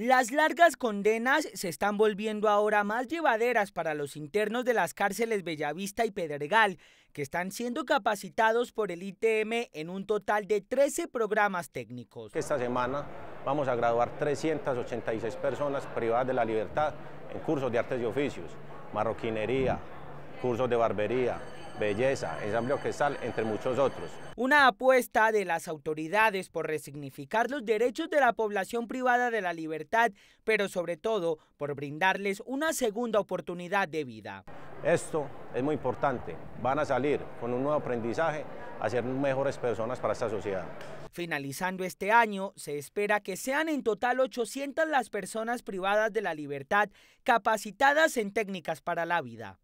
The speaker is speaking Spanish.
Las largas condenas se están volviendo ahora más llevaderas para los internos de las cárceles Bellavista y Pedregal, que están siendo capacitados por el ITM en un total de 13 programas técnicos. Esta semana vamos a graduar 386 personas privadas de la libertad en cursos de artes y oficios, marroquinería, cursos de barbería, belleza, ensamble orquestal, entre muchos otros. Una apuesta de las autoridades por resignificar los derechos de la población privada de la libertad, pero sobre todo por brindarles una segunda oportunidad de vida. Esto es muy importante, van a salir con un nuevo aprendizaje a ser mejores personas para esta sociedad. Finalizando este año, se espera que sean en total 800 las personas privadas de la libertad capacitadas en técnicas para la vida.